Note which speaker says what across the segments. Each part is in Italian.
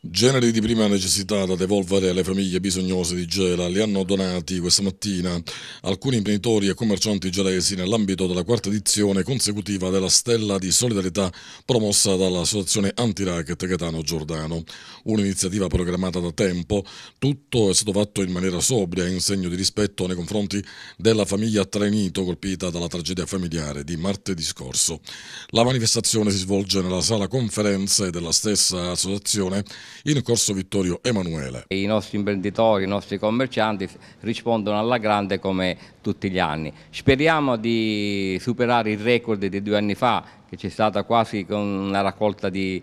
Speaker 1: Generi di prima necessità da devolvere alle famiglie bisognose di Gela li hanno donati questa mattina alcuni imprenditori e commercianti gelesi nell'ambito della quarta edizione consecutiva della Stella di Solidarietà promossa dall'associazione anti-racket Gaetano Giordano. Un'iniziativa programmata da tempo, tutto è stato fatto in maniera sobria in segno di rispetto nei confronti della famiglia Trainito colpita dalla tragedia familiare di martedì scorso. La manifestazione si svolge nella sala conferenze della stessa associazione in corso Vittorio Emanuele. I nostri imprenditori, i nostri commercianti rispondono
Speaker 2: alla grande come tutti gli anni. Speriamo di superare il record di due anni fa che c'è stata quasi con una raccolta di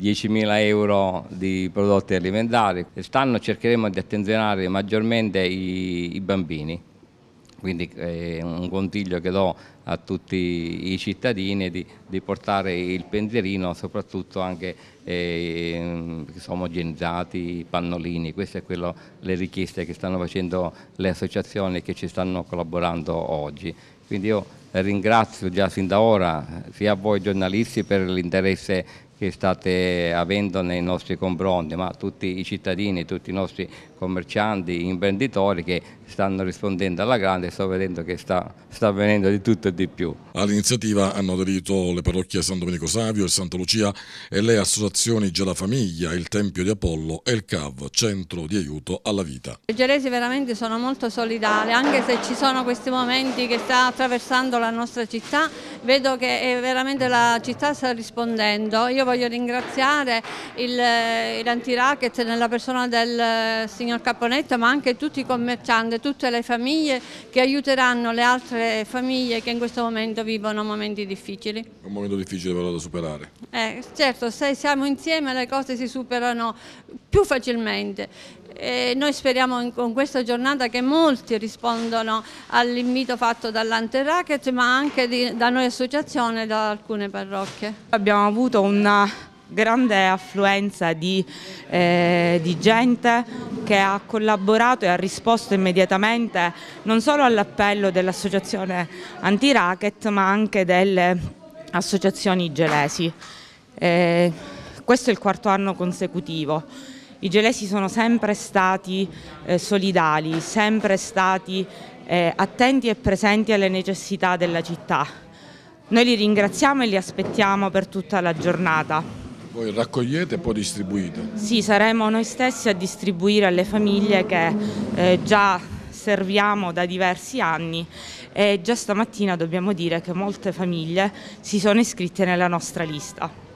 Speaker 2: 10.000 euro di prodotti alimentari. Quest'anno cercheremo di attenzionare maggiormente i, i bambini. Quindi è eh, un consiglio che do a tutti i cittadini di, di portare il pensierino soprattutto anche eh, sono i pannolini, queste sono le richieste che stanno facendo le associazioni che ci stanno collaborando oggi. Quindi io ringrazio già sin da ora sia voi giornalisti per l'interesse che state avendo nei nostri confronti, ma tutti i cittadini, tutti i nostri commercianti, imprenditori che stanno
Speaker 1: rispondendo alla grande, sto vedendo che sta, sta avvenendo di tutto e di più. All'iniziativa hanno aderito le parrocchie San Domenico Savio e Santa Lucia e le associazioni Gela Famiglia, il Tempio di Apollo e il CAV, Centro di Aiuto alla Vita.
Speaker 3: I gelesi veramente sono molto solidali, anche se ci sono questi momenti che sta attraversando la la nostra città, vedo che eh, veramente la città sta rispondendo. Io voglio ringraziare l'antiracket eh, nella persona del eh, signor Caponetto, ma anche tutti i commercianti, tutte le famiglie che aiuteranno le altre famiglie che in questo momento vivono momenti difficili.
Speaker 1: un momento difficile però da superare.
Speaker 3: Eh, certo, se siamo insieme le cose si superano più facilmente. E noi speriamo in, con questa giornata che molti rispondano all'invito fatto dall'Anterracket ma anche di, da noi associazione e da alcune parrocchie.
Speaker 4: Abbiamo avuto una grande affluenza di, eh, di, gente che ha collaborato e ha risposto immediatamente non solo all'appello dell'associazione anti-racket ma anche delle associazioni gelesi. Eh, questo è il quarto anno consecutivo. I gelesi sono sempre stati eh, solidali, sempre stati eh, attenti e presenti alle necessità della città. Noi li ringraziamo e li aspettiamo per tutta la giornata.
Speaker 1: Voi raccogliete e poi distribuite?
Speaker 4: Sì, saremo noi stessi a distribuire alle famiglie che eh, già serviamo da diversi anni e già stamattina dobbiamo dire che molte famiglie si sono iscritte nella nostra lista.